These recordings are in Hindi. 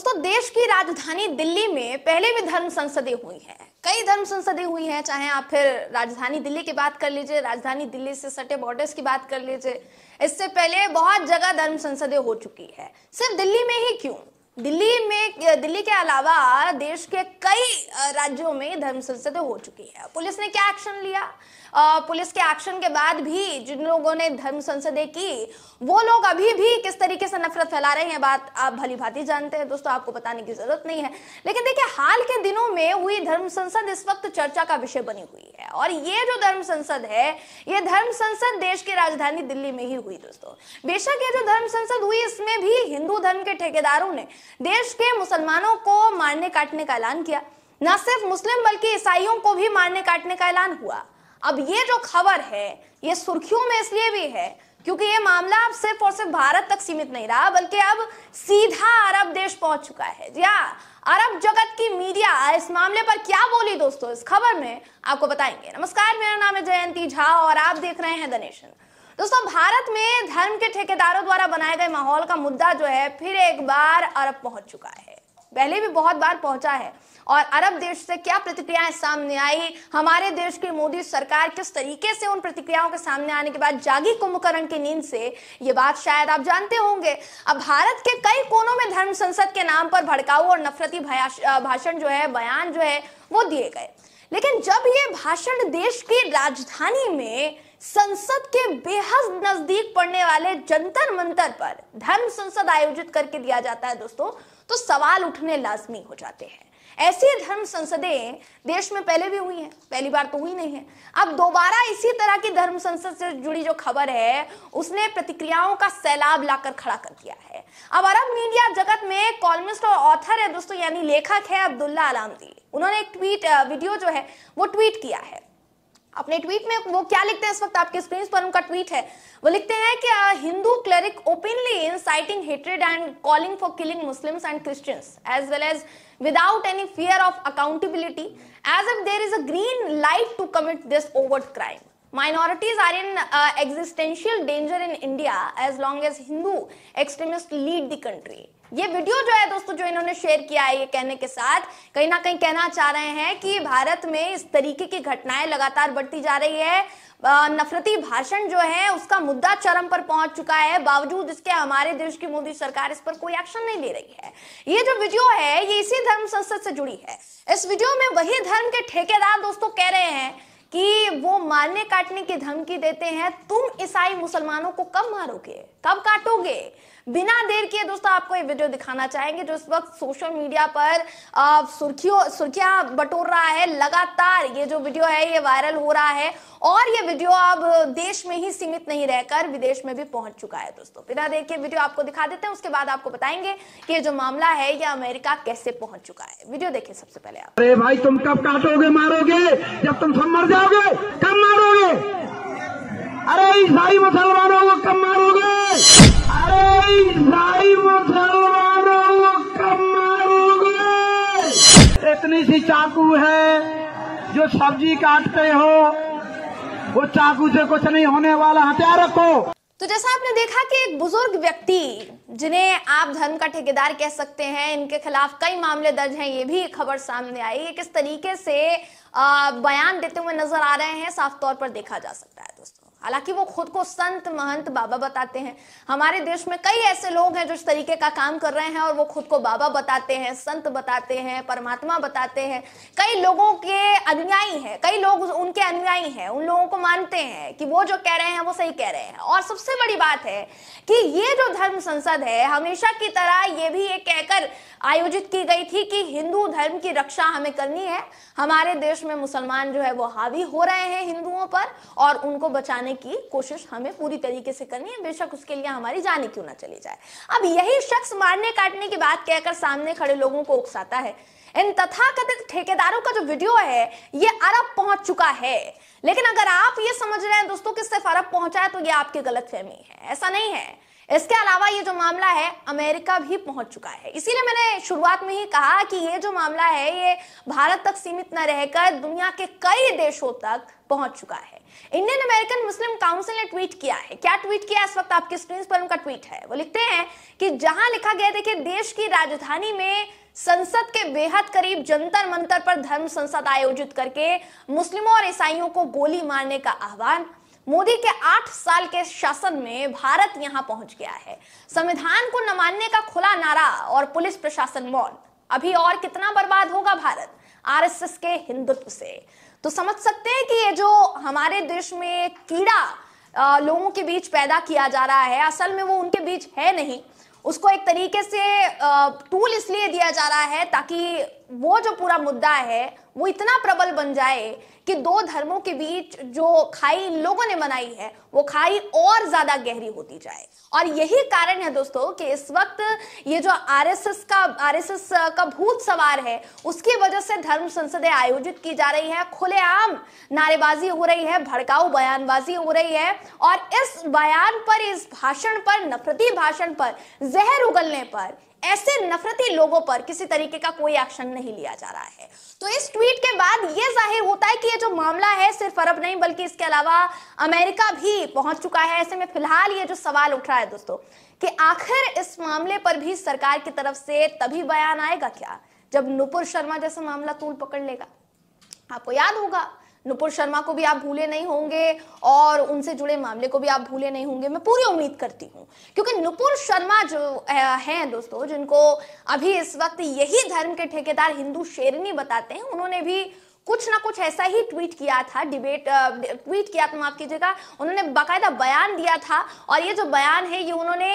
दोस्तों देश की राजधानी दिल्ली में पहले भी धर्म संसदें हुई हैं कई धर्म संसदें हुई हैं चाहे आप फिर राजधानी दिल्ली की बात कर लीजिए राजधानी दिल्ली से सटे बॉर्डर्स की बात कर लीजिए इससे पहले बहुत जगह धर्म संसदें हो चुकी है सिर्फ दिल्ली में ही क्यों दिल्ली में दिल्ली के अलावा देश के कई राज्यों में धर्म संसद हो चुकी है पुलिस ने क्या एक्शन लिया पुलिस के एक्शन के बाद भी जिन लोगों ने धर्म संसदें की वो लोग अभी भी किस तरीके से नफरत फैला रहे हैं बात आप भली भांति जानते हैं दोस्तों आपको बताने की जरूरत नहीं है लेकिन देखिए हाल के दिनों में हुई धर्म संसद इस वक्त चर्चा का विषय बनी हुई है और ये जो धर्म संसद है ये धर्म संसद देश की राजधानी दिल्ली में ही हुई दोस्तों बेशक ये जो धर्म संसद हुई इसमें भी हिंदू धर्म के ठेकेदारों ने देश के मुसलमानों को मारने काटने का ऐलान किया न सिर्फ मुस्लिम बल्कि ईसाइयों को भी मारने काटने का ऐलान हुआ अब ये जो खबर है ये सुर्खियों में इसलिए भी है क्योंकि ये मामला अब सिर्फ और सिर्फ भारत तक सीमित नहीं रहा बल्कि अब सीधा अरब देश पहुंच चुका है जी हाँ अरब जगत की मीडिया इस मामले पर क्या बोली दोस्तों इस खबर में आपको बताएंगे नमस्कार मेरा नाम है जयंती झा और आप देख रहे हैं द नेशन दोस्तों भारत में धर्म के ठेकेदारों द्वारा बनाए गए माहौल का मुद्दा जो है फिर एक बार अरब पहुंच चुका है पहले भी बहुत बार पहुंचा है और अरब देश से क्या प्रतिक्रियाएं सामने आई हमारे देश की मोदी सरकार किस तरीके से उन प्रतिक्रियाओं के सामने आने के बाद जागी कुंभकर्ण की नींद से ये बात शायद आप जानते होंगे अब भारत के कई कोनों में धर्म संसद के नाम पर भड़काऊ और नफरती भाषण जो है बयान जो है वो दिए गए लेकिन जब ये भाषण देश की राजधानी में संसद के बेहद नजदीक पड़ने वाले जंतर मंतर पर धर्म संसद आयोजित करके दिया जाता है दोस्तों तो सवाल उठने लाजमी हो जाते हैं ऐसी धर्म संसदें देश में पहले भी हुई हैं पहली बार तो हुई नहीं है अब दोबारा इसी तरह की धर्म संसद से जुड़ी जो खबर है उसने प्रतिक्रियाओं का सैलाब लाकर खड़ा कर दिया है अब अरब मीडिया जगत में कॉलमिस्ट और ऑथर है दोस्तों यानी लेखक है अब्दुल्ला अलामदी उन्होंने एक ट्वीट वीडियो जो है वो ट्वीट किया है अपने ट्वीट में वो क्या लिखते हैं इस वक्त आपके स्क्रीन पर उनका ट्वीट है वो लिखते हैं कि Hindu cleric openly inciting hatred and calling for killing Muslims and Christians as well as without any fear of accountability as if there is a green light to commit this over crime minorities are in existential danger in India as long as Hindu extremist lead the country ये वीडियो जो है दोस्तों जो इन्होंने शेयर किया है ये कहने के साथ कहीं ना कहीं कहना चाह रहे हैं कि भारत में इस तरीके की घटनाएं लगातार बढ़ती जा रही है नफरती भाषण जो है उसका मुद्दा चरम पर पहुंच चुका है बावजूद इसके हमारे देश की मोदी सरकार इस पर कोई एक्शन नहीं ले रही है ये जो वीडियो है ये इसी धर्म संसद से जुड़ी है इस वीडियो में वही धर्म के ठेकेदार दोस्तों कह रहे हैं कि वो मारने काटने की धमकी देते हैं तुम ईसाई मुसलमानों को कब मारोगे कब काटोगे बिना देर किए दोस्तों आपको ये वीडियो दिखाना चाहेंगे जो इस वक्त सोशल मीडिया पर सुर्खियों सुर्खियां बटोर रहा है लगातार ये जो वीडियो है ये वायरल हो रहा है और ये वीडियो अब देश में ही सीमित नहीं रहकर विदेश में भी पहुंच चुका है दोस्तों बिना देर के वीडियो आपको दिखा देते हैं उसके बाद आपको बताएंगे कि ये जो मामला है ये अमेरिका कैसे पहुंच चुका है वीडियो देखिए सबसे पहले आप अरे भाई तुम कब काटोगे मारोगे जब तुम सब मर जाओगे कब मारोगे अरे भाई मुसलमानों को कब मारोगे इतनी सी चाकू है जो सब्जी काटते हो वो चाकू से कुछ नहीं होने वाला हथियार रखो तो जैसा आपने देखा कि एक बुजुर्ग व्यक्ति जिन्हें आप धर्म का ठेकेदार कह सकते हैं इनके खिलाफ कई मामले दर्ज हैं ये भी खबर सामने आई ये किस तरीके से बयान देते हुए नजर आ रहे हैं साफ तौर पर देखा जा सकता है हालांकि वो खुद को संत महंत बाबा बताते हैं हमारे देश में कई ऐसे लोग हैं जो इस तरीके का काम कर रहे हैं और वो खुद को बाबा बताते हैं संत बताते हैं परमात्मा बताते हैं कई लोगों के अनुयायी हैं कई लोग उनके अनुयायी हैं उन लोगों को मानते हैं कि वो जो कह रहे हैं वो सही कह रहे हैं और सबसे बड़ी बात है कि ये जो धर्म संसद है हमेशा की तरह ये भी ये कहकर आयोजित की गई थी कि हिंदू धर्म की रक्षा हमें करनी है हमारे देश में मुसलमान जो है वो हावी हो रहे हैं हिंदुओं पर और उनको बचाने बचाने की कोशिश हमें पूरी तरीके से करनी है बेशक उसके लिए हमारी जाने क्यों ना चली जाए अब यही शख्स मारने काटने की बात कहकर सामने खड़े लोगों को उकसाता है इन तथाकथित ठेकेदारों का जो वीडियो है ये अरब पहुंच चुका है लेकिन अगर आप ये समझ रहे हैं दोस्तों कि सिर्फ अरब पहुंचा है तो ये आपकी गलत फहमी है ऐसा नहीं है इसके अलावा ये जो मामला है अमेरिका भी पहुंच चुका है इसीलिए मैंने शुरुआत में ही कहा कि ये जो मामला है ये भारत तक सीमित न रहकर दुनिया के कई देशों तक पहुंच चुका है इंडियन अमेरिकन मुस्लिम काउंसिल ने ट्वीट किया है क्या ट्वीट किया इस वक्त आपकी स्क्रीन पर उनका ट्वीट है वो लिखते हैं कि जहां लिखा गया देखिए देश की राजधानी में संसद के बेहद करीब जंतर मंतर पर धर्म संसद आयोजित करके मुस्लिमों और ईसाइयों को गोली मारने का आह्वान मोदी के आठ साल के शासन में भारत यहां पहुंच गया है संविधान को न मानने का खुला नारा और पुलिस प्रशासन मौन अभी और कितना बर्बाद होगा भारत आरएसएस के हिंदुत्व से तो समझ सकते हैं कि ये जो हमारे देश में कीड़ा लोगों के बीच पैदा किया जा रहा है असल में वो उनके बीच है नहीं उसको एक तरीके से टूल इसलिए दिया जा रहा है ताकि वो जो पूरा मुद्दा है वो इतना प्रबल बन जाए कि दो धर्मों के बीच जो खाई लोगों ने बनाई है वो खाई और ज्यादा गहरी होती जाए और यही कारण है दोस्तों कि इस वक्त ये जो आरएसएस का आरएसएस का भूत सवार है उसकी वजह से धर्म संसदें आयोजित की जा रही है खुलेआम नारेबाजी हो रही है भड़काऊ बयानबाजी हो रही है और इस बयान पर इस भाषण पर नफरती भाषण पर जहर उगलने पर ऐसे नफरती लोगों पर किसी तरीके का कोई एक्शन नहीं लिया जा रहा है तो इस ट्वीट के बाद यह जाहिर होता है कि यह जो मामला है सिर्फ अरब नहीं बल्कि इसके अलावा अमेरिका भी पहुंच चुका है ऐसे में फिलहाल यह जो सवाल उठ रहा है दोस्तों कि आखिर इस मामले पर भी सरकार की तरफ से तभी बयान आएगा क्या जब नुपुर शर्मा जैसा मामला तूल पकड़ लेगा आपको याद होगा नुपुर शर्मा को भी आप भूले नहीं होंगे और उनसे जुड़े मामले को भी आप भूले नहीं होंगे मैं पूरी उम्मीद करती हूँ क्योंकि नुपुर शर्मा जो हैं दोस्तों जिनको अभी इस वक्त यही धर्म के ठेकेदार हिंदू शेरनी बताते हैं उन्होंने भी कुछ ना कुछ ऐसा ही ट्वीट किया था डिबेट ट्वीट किया था माफ कीजिएगा उन्होंने बाकायदा बयान दिया था और ये जो बयान है ये उन्होंने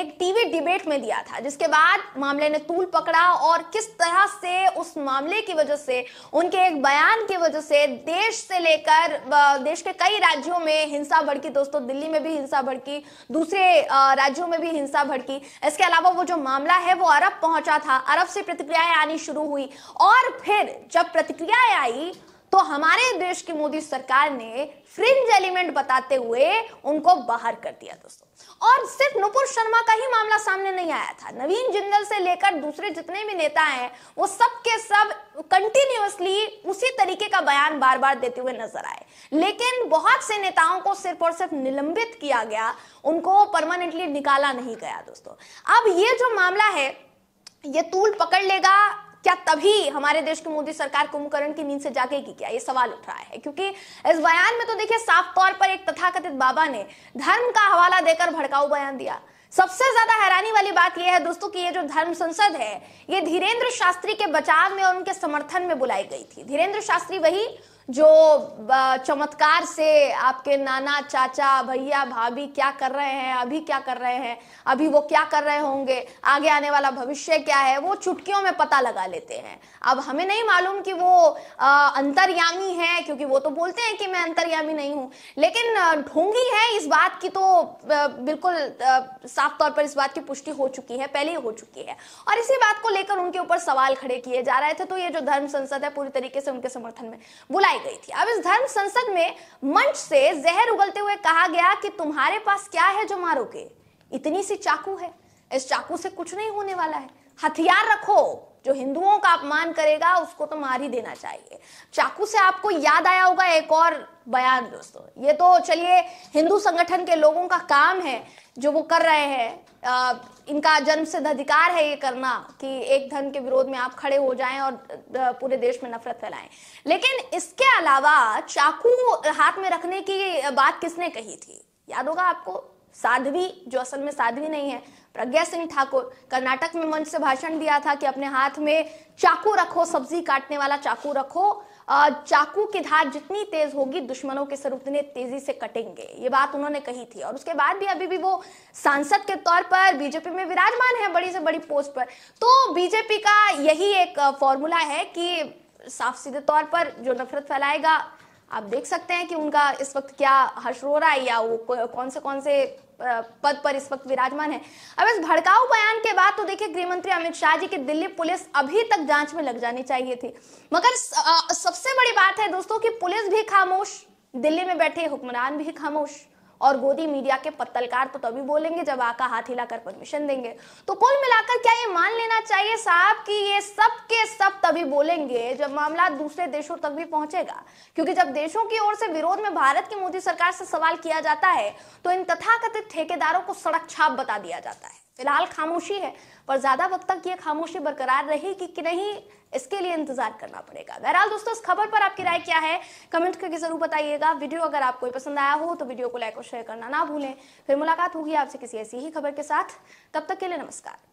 एक टीवी डिबेट में दिया था जिसके बाद मामले ने तूल पकड़ा और किस तरह से उस मामले की वजह से उनके एक बयान की वजह से देश से लेकर देश के कई राज्यों में हिंसा भड़की दोस्तों दिल्ली में भी हिंसा भड़की दूसरे राज्यों में भी हिंसा भड़की इसके अलावा वो जो मामला है वो अरब पहुंचा था अरब से प्रतिक्रियाएं आनी शुरू हुई और फिर जब प्रतिक्रिया प्रतिक्रियाएं आई तो हमारे देश की मोदी सरकार ने फ्रिंज एलिमेंट बताते हुए उनको बाहर कर दिया दोस्तों और सिर्फ नुपुर शर्मा का ही मामला सामने नहीं आया था नवीन जिंदल से लेकर दूसरे जितने भी नेता हैं वो सब के सब कंटिन्यूअसली उसी तरीके का बयान बार बार देते हुए नजर आए लेकिन बहुत से नेताओं को सिर्फ और सिर्फ निलंबित किया गया उनको परमानेंटली निकाला नहीं गया दोस्तों अब ये जो मामला है ये तूल पकड़ लेगा क्या तभी हमारे देश की मोदी सरकार कुंभकर्ण की नींद से जागेगी क्या ये सवाल उठ रहा है क्योंकि इस बयान में तो देखिए साफ तौर पर एक तथाकथित बाबा ने धर्म का हवाला देकर भड़काऊ बयान दिया सबसे ज्यादा हैरानी वाली बात यह है दोस्तों कि ये जो धर्म संसद है ये धीरेन्द्र शास्त्री के बचाव में और उनके समर्थन में बुलाई गई थी धीरेन्द्र शास्त्री वही जो चमत्कार से आपके नाना चाचा भैया भाभी क्या कर रहे हैं अभी क्या कर रहे हैं अभी वो क्या कर रहे होंगे आगे आने वाला भविष्य क्या है वो चुटकियों में पता लगा लेते हैं अब हमें नहीं मालूम कि वो अंतर्यामी है क्योंकि वो तो बोलते हैं कि मैं अंतर्यामी नहीं हूँ लेकिन ढोंगी है इस बात की तो बिल्कुल साफ तौर पर इस बात की पुष्टि हो चुकी है पहले ही हो चुकी है और इसी बात को लेकर उनके ऊपर सवाल खड़े किए जा रहे थे तो ये जो धर्म संसद है पूरी तरीके से उनके समर्थन में बुलाई लाई गई थी अब इस धर्म संसद में मंच से जहर उगलते हुए कहा गया कि तुम्हारे पास क्या है जो मारोगे इतनी सी चाकू है इस चाकू से कुछ नहीं होने वाला है हथियार रखो जो हिंदुओं का अपमान करेगा उसको तो मार ही देना चाहिए चाकू से आपको याद आया होगा एक और बयान दोस्तों ये तो चलिए हिंदू संगठन के लोगों का काम है जो वो कर रहे हैं इनका जन्म सिद्ध अधिकार है ये करना कि एक धर्म के विरोध में आप खड़े हो जाएं और पूरे देश में नफरत फैलाएं लेकिन इसके अलावा चाकू हाथ में रखने की बात किसने कही थी याद होगा आपको साध्वी जो असल में साध्वी नहीं है प्रज्ञा सिंह ठाकुर कर्नाटक में मंच से भाषण दिया था कि अपने हाथ में चाकू रखो सब्जी काटने वाला चाकू रखो चाकू की धार जितनी तेज होगी दुश्मनों के सर उतने तेजी से कटेंगे ये बात उन्होंने कही थी और उसके बाद भी अभी भी वो सांसद के तौर पर बीजेपी में विराजमान है बड़ी से बड़ी पोस्ट पर तो बीजेपी का यही एक फॉर्मूला है कि साफ सीधे तौर पर जो नफरत फैलाएगा आप देख सकते हैं कि उनका इस वक्त क्या हर्ष रो रहा है या वो कौन से कौन से पद पर इस वक्त विराजमान है अब इस भड़काऊ बयान के बाद तो देखिए गृह मंत्री अमित शाह जी की दिल्ली पुलिस अभी तक जांच में लग जानी चाहिए थी मगर सबसे बड़ी बात है दोस्तों कि पुलिस भी खामोश दिल्ली में बैठे हुक्मरान भी खामोश और गोदी मीडिया के पत्तलकार तो तभी बोलेंगे जब आका हाथ हिलाकर परमिशन देंगे तो कुल मिलाकर क्या ये मान लेना चाहिए साहब कि ये सब के सब तभी बोलेंगे जब मामला दूसरे देशों तक भी पहुंचेगा क्योंकि जब देशों की ओर से विरोध में भारत की मोदी सरकार से सवाल किया जाता है तो इन तथाकथित ठेकेदारों को सड़क छाप बता दिया जाता है फिलहाल खामोशी है पर ज्यादा वक्त तक ये खामोशी बरकरार रहेगी कि नहीं इसके लिए इंतजार करना पड़ेगा बहरहाल दोस्तों इस खबर पर आपकी राय क्या है कमेंट करके जरूर बताइएगा वीडियो अगर आपको पसंद आया हो तो वीडियो को लाइक और शेयर करना ना भूलें फिर मुलाकात होगी आपसे किसी ऐसी ही खबर के साथ तब तक के लिए नमस्कार